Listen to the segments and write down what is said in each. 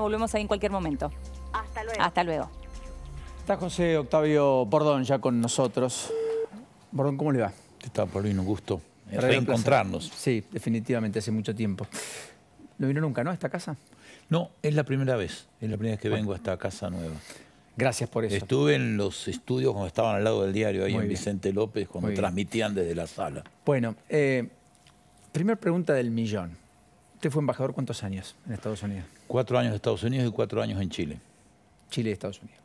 volvemos ahí en cualquier momento. Hasta luego. Hasta luego. Está José Octavio Bordón ya con nosotros. Bordón, ¿cómo le va? Está por Paulino? Un gusto reencontrarnos. Sí, definitivamente, hace mucho tiempo. ¿No vino nunca, no, a esta casa? No, es la primera vez. Es la primera vez que vengo a esta casa nueva. Gracias por eso. Estuve en los estudios cuando estaban al lado del diario, ahí en Vicente López, cuando transmitían desde la sala. Bueno, eh, primer pregunta del millón. ¿Usted fue embajador cuántos años en Estados Unidos? Cuatro años en Estados Unidos y cuatro años en Chile. Chile y Estados Unidos.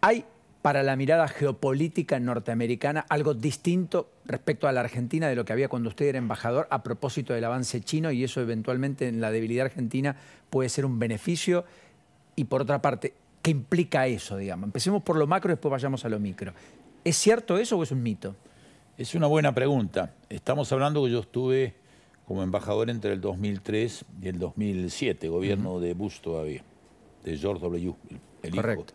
¿Hay para la mirada geopolítica norteamericana algo distinto respecto a la Argentina de lo que había cuando usted era embajador a propósito del avance chino y eso eventualmente en la debilidad argentina puede ser un beneficio? Y por otra parte, ¿qué implica eso, digamos? Empecemos por lo macro y después vayamos a lo micro. ¿Es cierto eso o es un mito? Es una buena pregunta. Estamos hablando que yo estuve como embajador entre el 2003 y el 2007, gobierno de Bush todavía, de George W. El Correcto.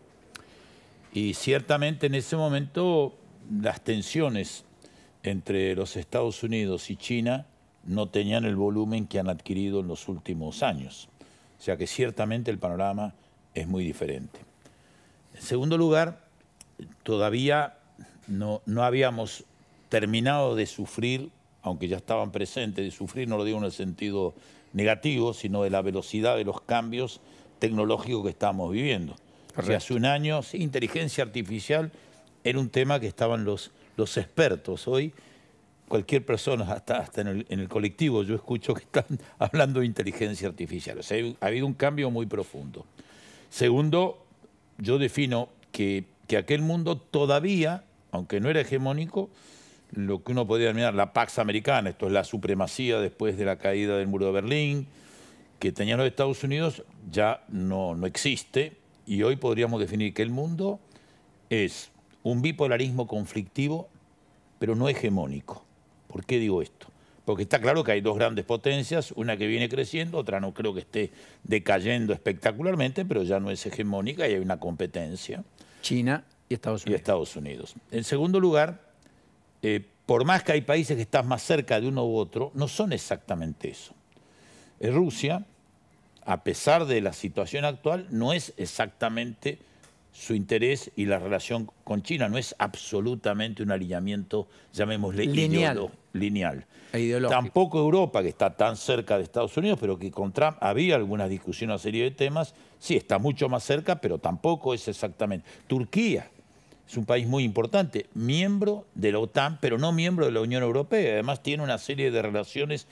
Y ciertamente en ese momento las tensiones entre los Estados Unidos y China no tenían el volumen que han adquirido en los últimos años. O sea que ciertamente el panorama es muy diferente. En segundo lugar, todavía no, no habíamos terminado de sufrir aunque ya estaban presentes, de sufrir, no lo digo en el sentido negativo, sino de la velocidad de los cambios tecnológicos que estamos viviendo. hace un año, inteligencia artificial era un tema que estaban los, los expertos. Hoy cualquier persona, hasta, en, el, colectivo, yo escucho que están hablando de inteligencia artificial. O sea, ha habido un cambio muy profundo. Segundo, yo defino que aquel mundo todavía, aunque no era hegemónico, lo que uno podría denominar la Pax Americana, esto es la supremacía después de la caída del muro de Berlín, que tenían los Estados Unidos, ya no, no existe y hoy podríamos definir que el mundo es un bipolarismo conflictivo, pero no hegemónico. ¿Por qué digo esto? Porque está claro que hay dos grandes potencias, una que viene creciendo, otra no creo que esté decayendo espectacularmente, pero ya no es hegemónica y hay una competencia. China y Estados Unidos. Estados Unidos. En segundo lugar, eh, por más que hay países que están más cerca de uno u otro, no son exactamente eso. Eh, Rusia, a pesar de la situación actual, no es exactamente su interés y la relación con China, no es absolutamente un alineamiento, llamémosle, lineal. lineal. E tampoco Europa, que está tan cerca de Estados Unidos, pero que con Trump había algunas discusiones, a serie de temas, sí, está mucho más cerca, pero tampoco es exactamente. Turquía, es un país muy importante, miembro de la OTAN, pero no miembro de la Unión Europea. Además tiene una serie de relaciones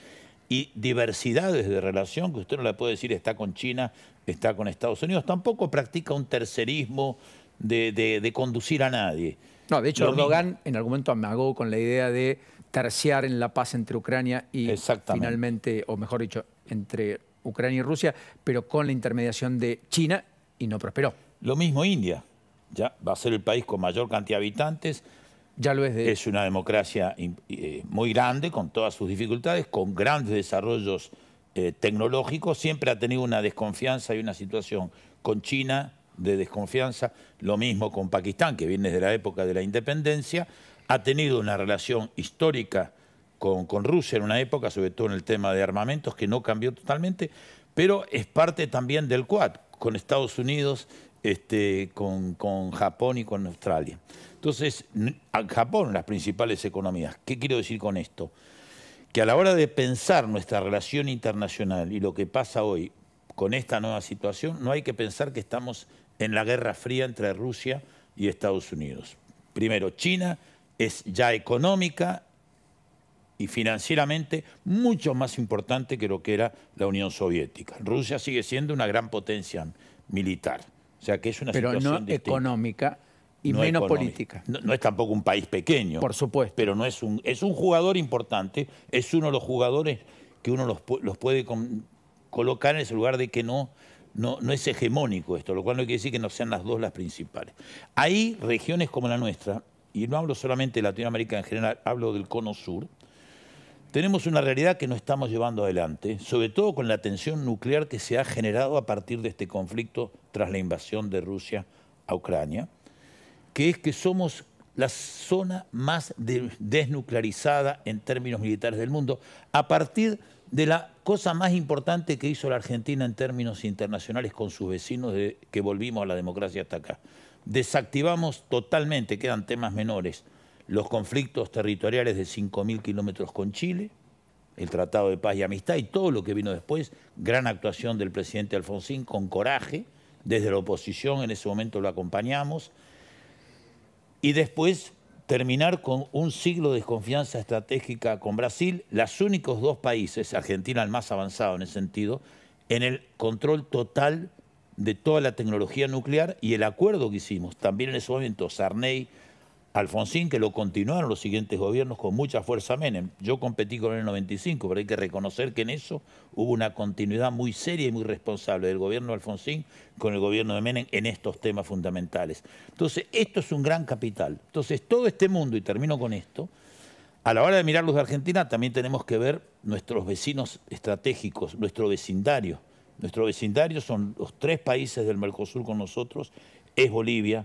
y diversidades de relación que usted no le puede decir está con China, está con Estados Unidos. Tampoco practica un tercerismo de, conducir a nadie. No, de hecho, Erdogan en algún momento amagó con la idea de terciar en la paz entre Ucrania y finalmente, o mejor dicho, entre Ucrania y Rusia, pero con la intermediación de China y no prosperó. Lo mismo India va a ser el país con mayor cantidad de habitantes. Ya lo es Es una democracia eh, muy grande, con todas sus dificultades, con grandes desarrollos eh, tecnológicos. Siempre ha tenido una desconfianza y una situación con China de desconfianza. Lo mismo con Pakistán, que viene desde la época de la independencia. Ha tenido una relación histórica con, con Rusia en una época, sobre todo en el tema de armamentos, que no cambió totalmente, pero es parte también del Quad, con Estados Unidos este, con, Japón y con Australia. Entonces, Japón, las principales economías. ¿Qué quiero decir con esto? Que a la hora de pensar nuestra relación internacional y lo que pasa hoy con esta nueva situación, no hay que pensar que estamos en la guerra fría entre Rusia y Estados Unidos. Primero, China es ya económica y financieramente mucho más importante que lo que era la Unión Soviética. Rusia sigue siendo una gran potencia militar o sea que es una pero situación no económica y menos política. No, es tampoco un país pequeño. Por supuesto. Pero no es un, es un jugador importante, es uno de los jugadores que uno los, puede colocar en ese lugar de que no, no, no es hegemónico esto, lo cual no quiere decir que no sean las dos las principales. Hay regiones como la nuestra, y no hablo solamente de Latinoamérica en general, hablo del cono sur, tenemos una realidad que no estamos llevando adelante, sobre todo con la tensión nuclear que se ha generado a partir de este conflicto tras la invasión de Rusia a Ucrania, que es que somos la zona más desnuclearizada en términos militares del mundo, a partir de la cosa más importante que hizo la Argentina en términos internacionales con sus vecinos de que volvimos a la democracia hasta acá. Desactivamos totalmente, quedan temas menores, los conflictos territoriales de 5.000 kilómetros con Chile, el Tratado de Paz y Amistad y todo lo que vino después, gran actuación del presidente Alfonsín con coraje, desde la oposición en ese momento lo acompañamos, y después terminar con un siglo de desconfianza estratégica con Brasil, los únicos dos países, Argentina el más avanzado en ese sentido, en el control total de toda la tecnología nuclear y el acuerdo que hicimos, también en ese momento Sarney, Alfonsín, que lo continuaron los siguientes gobiernos con mucha fuerza Menem. Yo competí con él en el 95, pero hay que reconocer que en eso hubo una continuidad muy seria y muy responsable del gobierno de Alfonsín con el gobierno de Menem en estos temas fundamentales. Entonces, esto es un gran capital. Entonces, todo este mundo, y termino con esto, a la hora de mirar los de Argentina también tenemos que ver nuestros vecinos estratégicos, nuestro vecindario. Nuestro vecindario son los tres países del Mercosur con nosotros, es Bolivia,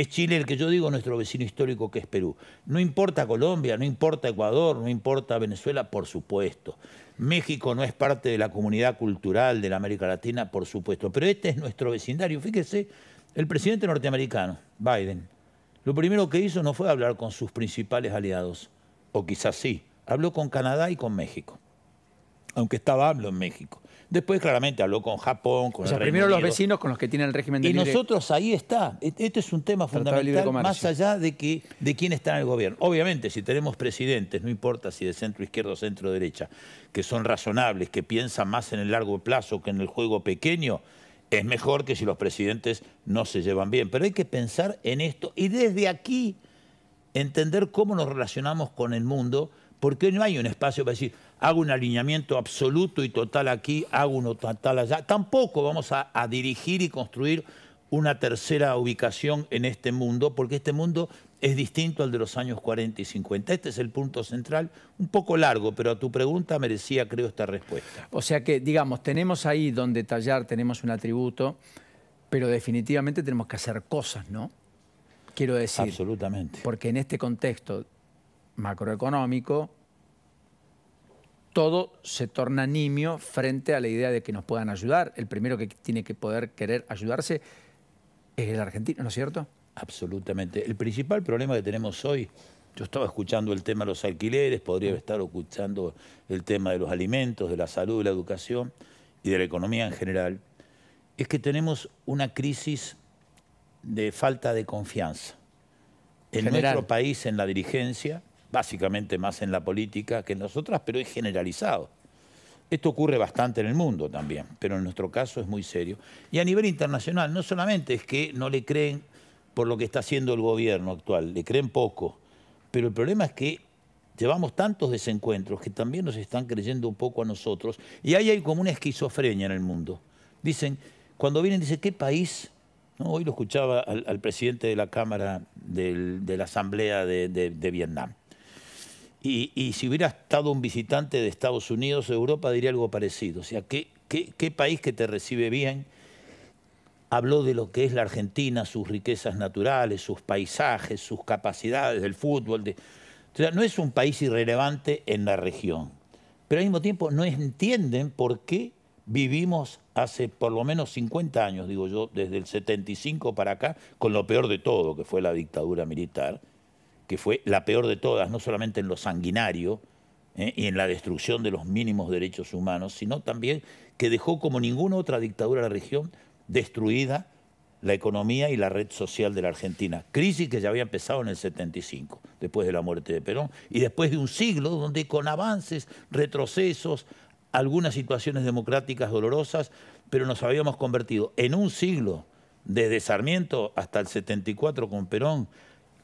es Chile el que yo digo nuestro vecino histórico que es Perú. No importa Colombia, no importa Ecuador, no importa Venezuela, por supuesto. México no es parte de la comunidad cultural de la América Latina, por supuesto. Pero este es nuestro vecindario. Fíjese, el presidente norteamericano, Biden, lo primero que hizo no fue hablar con sus principales aliados, o quizás sí, habló con Canadá y con México, aunque estaba hablo en México. Después, claramente, habló con Japón, con primero los vecinos con los que tienen el régimen de Y nosotros ahí está. E-, este es un tema fundamental más allá de, que, de quién está en el gobierno. Obviamente, si tenemos presidentes, no importa si de centro izquierdo o centro derecha, que son razonables, que piensan más en el largo plazo que en el juego pequeño, es mejor que si los presidentes no se llevan bien. Pero hay que pensar en esto y desde aquí entender cómo nos relacionamos con el mundo, porque no hay un espacio para decir, hago un alineamiento absoluto y total aquí, hago uno total allá. Tampoco vamos a, dirigir y construir una tercera ubicación en este mundo, porque este mundo es distinto al de los años 40 y 50. Este es el punto central, un poco largo, pero a tu pregunta merecía, creo, esta respuesta. O sea que, digamos, tenemos ahí donde tallar, tenemos un atributo, pero definitivamente tenemos que hacer cosas, ¿no? Quiero decir. Absolutamente. Porque en este contexto macroeconómico, todo se torna nimio frente a la idea de que nos puedan ayudar. El primero que tiene que poder querer ayudarse es el argentino, ¿no es cierto? Absolutamente. El principal problema que tenemos hoy, yo estaba escuchando el tema de los alquileres, podría mm. estar escuchando el tema de los alimentos, de la salud, de la educación y de la economía en general, es que tenemos una crisis de falta de confianza en nuestro país, en la dirigencia, básicamente más en la política que en nosotras, pero es generalizado. Esto ocurre bastante en el mundo también, pero en nuestro caso es muy serio. Y a nivel internacional, no solamente es que no le creen por lo que está haciendo el gobierno actual, le creen poco, pero el problema es que llevamos tantos desencuentros que también nos están creyendo un poco a nosotros. Y ahí hay como una esquizofrenia en el mundo. Dicen, cuando vienen, dicen, ¿qué país? Hoy lo escuchaba al, presidente de la Cámara de la Asamblea de Vietnam. Y, si hubiera estado un visitante de Estados Unidos o Europa, diría algo parecido. O sea, ¿qué, país que te recibe bien? Habló de lo que es la Argentina, sus riquezas naturales, sus paisajes, sus capacidades del fútbol. De... no es un país irrelevante en la región. Pero al mismo tiempo no entienden por qué vivimos hace por lo menos 50 años, digo yo, desde el 75 para acá, con lo peor de todo, que fue la dictadura militar que fue la peor de todas, no solamente en lo sanguinario ¿eh? y en la destrucción de los mínimos derechos humanos, sino también que dejó como ninguna otra dictadura de la región destruida la economía y la red social de la Argentina. Crisis que ya había empezado en el 75, después de la muerte de Perón, y después de un siglo donde con avances, retrocesos, algunas situaciones democráticas dolorosas, pero nos habíamos convertido en un siglo, desde Sarmiento hasta el 74 con Perón,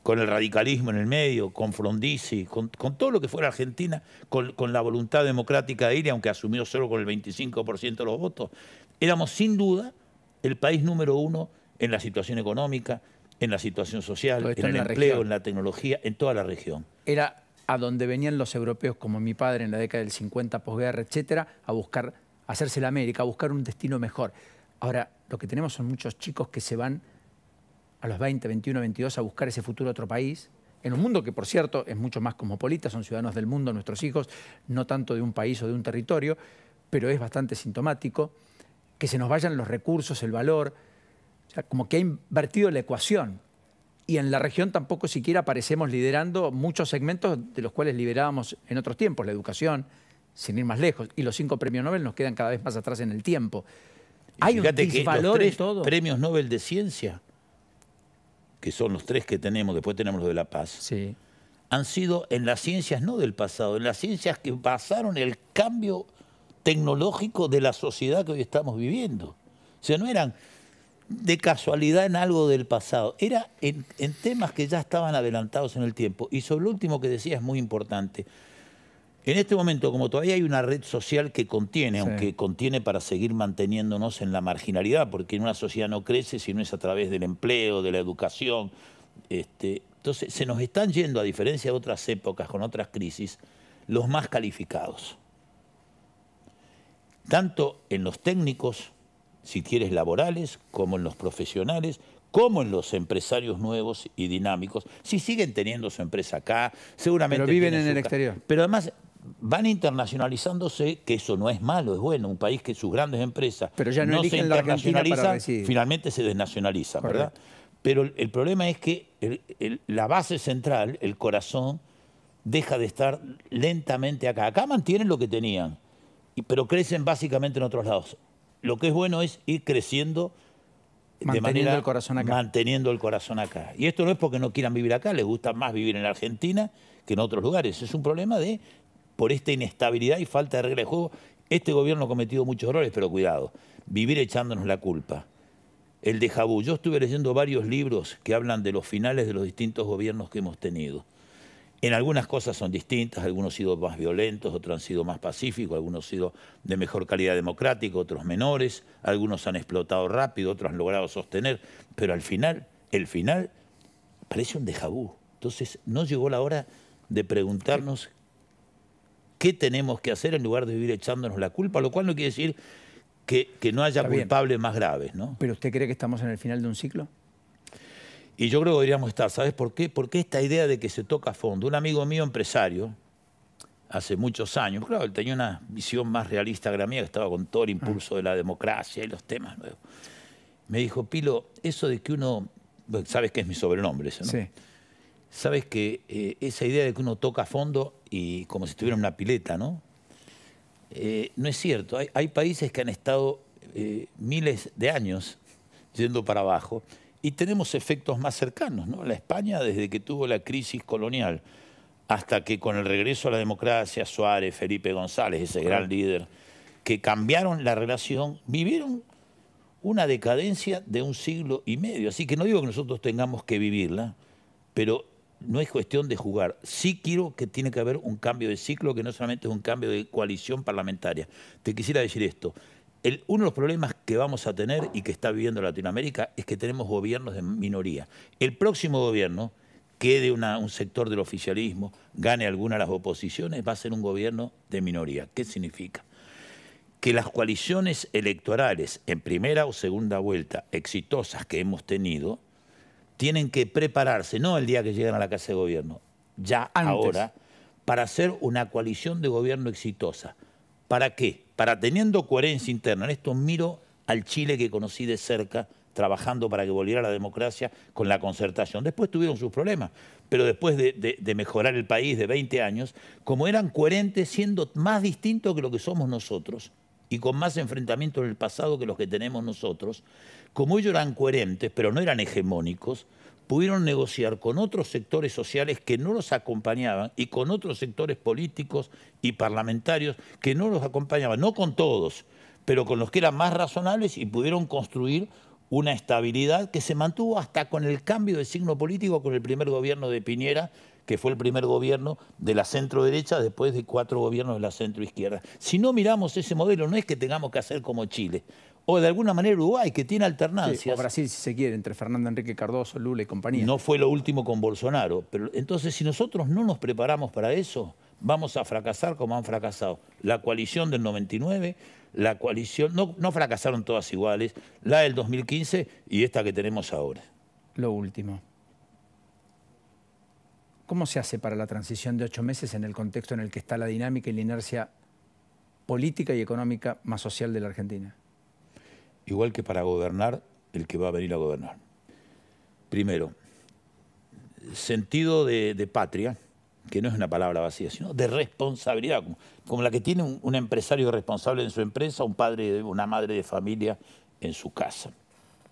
con el radicalismo en el medio, con Frondizi, con, todo lo que fuera Argentina, con, la voluntad democrática de ir, aunque asumió solo con el 25% de los votos, éramos sin duda el país número uno en la situación económica, en la situación social, en, el empleo, en la tecnología, en toda la región. Era a donde venían los europeos, como mi padre en la década del 50, posguerra, etcétera, a buscar, a hacerse la América, a buscar un destino mejor. Ahora, lo que tenemos son muchos chicos que se van a los 20, 21, 22 a buscar ese futuro a otro país, en un mundo que, por cierto, es mucho más cosmopolita, son ciudadanos del mundo nuestros hijos, no tanto de un país o de un territorio, pero es bastante sintomático, que se nos vayan los recursos, el valor, o sea, como que ha invertido la ecuación. Y en la región tampoco siquiera aparecemos liderando muchos segmentos de los cuales liberábamos en otros tiempos, la educación, sin ir más lejos, y los cinco premios Nobel nos quedan cada vez más atrás en el tiempo. Hay un disvalor los Premios Nobel de ciencia que son los tres que tenemos, después tenemos los de La Paz, han sido en las ciencias no del pasado, en las ciencias que basaron el cambio tecnológico de la sociedad que hoy estamos viviendo. O sea, no eran de casualidad en algo del pasado, era en, en temas que ya estaban adelantados en el tiempo. Y sobre lo último que decía es muy importante. En este momento, como todavía hay una red social que contiene, aunque contiene para seguir manteniéndonos en la marginalidad, porque en una sociedad no crece si no es a través del empleo, de la educación. Este, entonces, se nos están yendo, a diferencia de otras épocas, con otras crisis, los más calificados. Tanto en los técnicos, si quieres, laborales, como en los profesionales, como en los empresarios nuevos y dinámicos, si siguen teniendo su empresa acá, seguramente... Pero viven en el exterior. Pero además van internacionalizándose, que eso no es malo, es bueno, un país que sus grandes empresas Pero no, se internacionalizan, finalmente se desnacionaliza ¿verdad? Pero el, problema es que la base central, el corazón, deja de estar lentamente acá. Acá mantienen lo que tenían, pero crecen básicamente en otros lados. Lo que es bueno es ir creciendo de manera, el corazón Manteniendo el corazón acá. Y esto no es porque no quieran vivir acá, les gusta más vivir en la Argentina que en otros lugares. Es un problema de por esta inestabilidad y falta de regla de juego. Este gobierno ha cometido muchos errores, pero cuidado, vivir echándonos la culpa. El de Jabú. Yo estuve leyendo varios libros que hablan de los finales de los distintos gobiernos que hemos tenido. En algunas cosas son distintas, algunos han sido más violentos, otros han sido más pacíficos, algunos han sido de mejor calidad democrática, otros menores, algunos han explotado rápido, otros han logrado sostener, pero al final, el final parece un déjà Entonces, no llegó la hora de preguntarnos qué tenemos que hacer en lugar de vivir echándonos la culpa, lo cual no quiere decir que, no haya culpables más graves. ¿no? ¿Pero usted cree que estamos en el final de un ciclo? Y yo creo que deberíamos estar, ¿sabes por qué? Porque esta idea de que se toca a fondo. Un amigo mío empresario, hace muchos años, claro, él tenía una visión más realista que la mía, que estaba con todo el ah. impulso de la democracia y los temas nuevos. Me dijo, Pilo, eso de que uno, sabes que es mi sobrenombre, ese, ¿no? Sí Sabes que eh, esa idea de que uno toca a fondo y como si estuviera en una pileta, ¿no? Eh, no es cierto. Hay, países que han estado eh, miles de años yendo para abajo y tenemos efectos más cercanos, ¿no? La España, desde que tuvo la crisis colonial hasta que con el regreso a la democracia, Suárez, Felipe González, ese gran líder, que cambiaron la relación, vivieron una decadencia de un siglo y medio. Así que no digo que nosotros tengamos que vivirla, pero no es cuestión de jugar. Sí quiero que tiene que haber un cambio de ciclo, que no solamente es un cambio de coalición parlamentaria. Te quisiera decir esto. uno de los problemas que vamos a tener y que está viviendo Latinoamérica es que tenemos gobiernos de minoría. El próximo gobierno, quede de un sector del oficialismo, gane alguna de las oposiciones, va a ser un gobierno de minoría. ¿Qué significa? Que las coaliciones electorales en primera o segunda vuelta exitosas que hemos tenido tienen que prepararse, no el día que llegan a la Casa de Gobierno, ya ahora, para hacer una coalición de gobierno exitosa. ¿Para qué? Para teniendo coherencia interna. En esto miro al Chile que conocí de cerca, trabajando para que volviera la democracia con la concertación. Después tuvieron sus problemas, pero después de, de, mejorar el país de 20 años, como eran coherentes, siendo más distintos que lo que somos nosotros, y con más enfrentamientos el pasado que los que tenemos nosotros, como ellos eran coherentes, pero no eran hegemónicos, pudieron negociar con otros sectores sociales que no los acompañaban y con otros sectores políticos y parlamentarios que no los acompañaban, no con todos, pero con los que eran más razonables y pudieron construir una estabilidad que se mantuvo hasta con el cambio de signo político con el primer gobierno de Piñera que fue el primer gobierno de la centro derecha después de cuatro gobiernos de la centro izquierda. Si no miramos ese modelo, no es que tengamos que hacer como Chile, o de alguna manera Uruguay, que tiene alternancias. o Brasil, si se quiere, entre Fernando Enrique Cardoso, Lula y compañía. No fue lo último con Bolsonaro. Pero entonces, si nosotros no nos preparamos para eso, vamos a fracasar como han fracasado la coalición del 99, la coalición, no, no fracasaron todas iguales, la del 2015 y esta que tenemos ahora. Lo último. ¿Cómo se hace para la transición de ocho meses en el contexto en el que está la dinámica y la inercia política y económica más social de la Argentina? Igual que para gobernar, el que va a venir a gobernar. Primero, sentido de, patria, que no es una palabra vacía, sino de responsabilidad, como, la que tiene un, empresario responsable en su empresa, un padre, una madre de familia en su casa,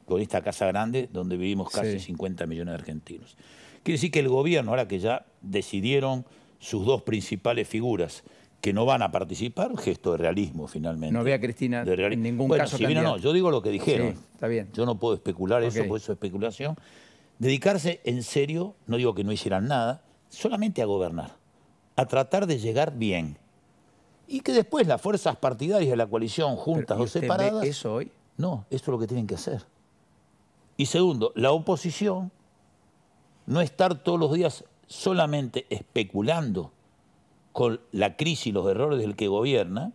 con esta casa grande donde vivimos casi 50 millones de argentinos. Quiere decir que el gobierno, ahora que ya decidieron sus dos principales figuras que no van a participar, gesto de realismo finalmente. No vea Cristina en ningún bueno, caso. Si no, yo digo lo que dijeron. está bien. Yo no puedo especular eso, por eso es especulación. Dedicarse en serio, no digo que no hicieran nada, solamente a gobernar, a tratar de llegar bien. Y que después las fuerzas partidarias de la coalición, juntas o separadas. ¿Eso hoy? No, esto es lo que tienen que hacer. Y segundo, la oposición no estar todos los días solamente especulando con la crisis y los errores del que gobierna,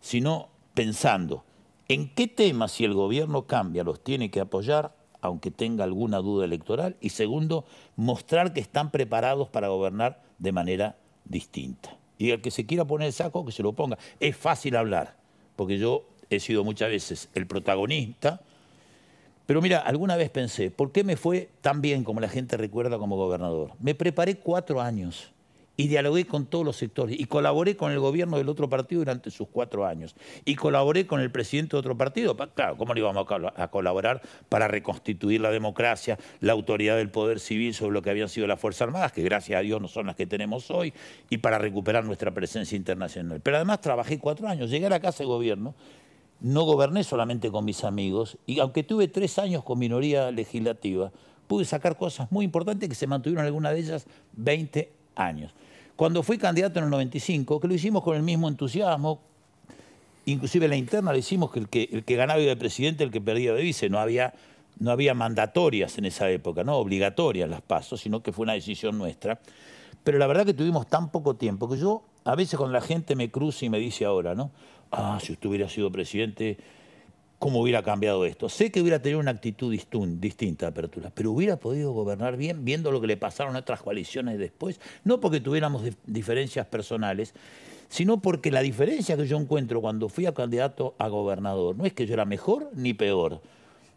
sino pensando en qué temas si el gobierno cambia los tiene que apoyar, aunque tenga alguna duda electoral, y segundo, mostrar que están preparados para gobernar de manera distinta. Y el que se quiera poner el saco, que se lo ponga. Es fácil hablar, porque yo he sido muchas veces el protagonista pero mira, alguna vez pensé, ¿por qué me fue tan bien como la gente recuerda como gobernador? Me preparé cuatro años y dialogué con todos los sectores y colaboré con el gobierno del otro partido durante sus cuatro años y colaboré con el presidente de otro partido. Claro, ¿cómo le íbamos a colaborar para reconstituir la democracia, la autoridad del poder civil sobre lo que habían sido las Fuerzas Armadas, que gracias a Dios no son las que tenemos hoy, y para recuperar nuestra presencia internacional? Pero además trabajé cuatro años, llegué a la Casa de Gobierno no goberné solamente con mis amigos, y aunque tuve tres años con minoría legislativa, pude sacar cosas muy importantes que se mantuvieron algunas de ellas 20 años. Cuando fui candidato en el 95, que lo hicimos con el mismo entusiasmo, inclusive en la interna le hicimos que el que, el que ganaba iba de presidente, el que perdía de vice, no había, no había mandatorias en esa época, no obligatorias las pasos, sino que fue una decisión nuestra. Pero la verdad que tuvimos tan poco tiempo que yo a veces con la gente me cruzo y me dice ahora, ¿no? ah, si usted hubiera sido presidente, ¿cómo hubiera cambiado esto? Sé que hubiera tenido una actitud distinta de apertura, pero hubiera podido gobernar bien viendo lo que le pasaron a otras coaliciones después, no porque tuviéramos diferencias personales, sino porque la diferencia que yo encuentro cuando fui a candidato a gobernador no es que yo era mejor ni peor,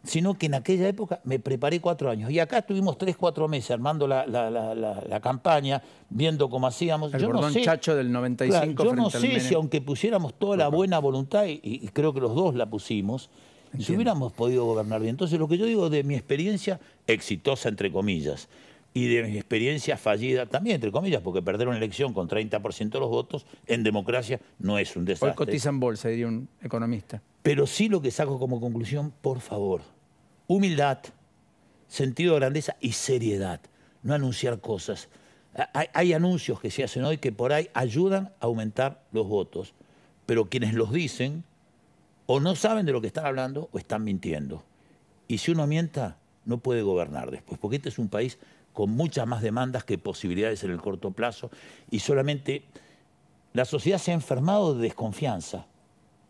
sino que en aquella época me preparé cuatro años. Y acá estuvimos tres, cuatro meses armando la, campaña, viendo cómo hacíamos. yo no sé, chacho del 95 Yo no sé si aunque pusiéramos toda la buena voluntad, y, creo que los dos la pusimos, si hubiéramos podido gobernar bien. Entonces lo que yo digo de mi experiencia exitosa, entre comillas, y de mi experiencia fallida, también entre comillas, porque perder una elección con 30% de los votos en democracia no es un desastre. Hoy cotizan bolsa, diría un economista. Pero sí lo que saco como conclusión, por favor, humildad, sentido de grandeza y seriedad. No anunciar cosas. Hay, anuncios que se hacen hoy que por ahí ayudan a aumentar los votos, pero quienes los dicen o no saben de lo que están hablando o están mintiendo. Y si uno mienta, no puede gobernar después, porque este es un país con muchas más demandas que posibilidades en el corto plazo y solamente la sociedad se ha enfermado de desconfianza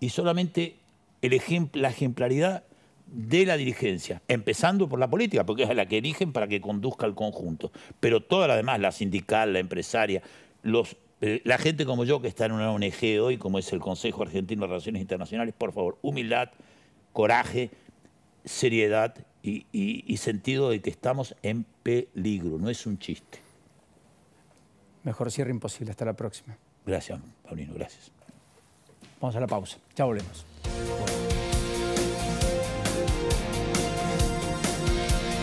y solamente el la ejemplaridad de la dirigencia, empezando por la política, porque es la que eligen para que conduzca el conjunto. Pero todas las demás, la sindical, la empresaria, los, eh, la gente como yo que está en una ONG hoy, como es el Consejo Argentino de Relaciones Internacionales, por favor, humildad, coraje, seriedad y, y sentido de que estamos en peligro, no es un chiste. Mejor cierre imposible, hasta la próxima. Gracias, Paulino, gracias. Vamos a la pausa, ya volvemos.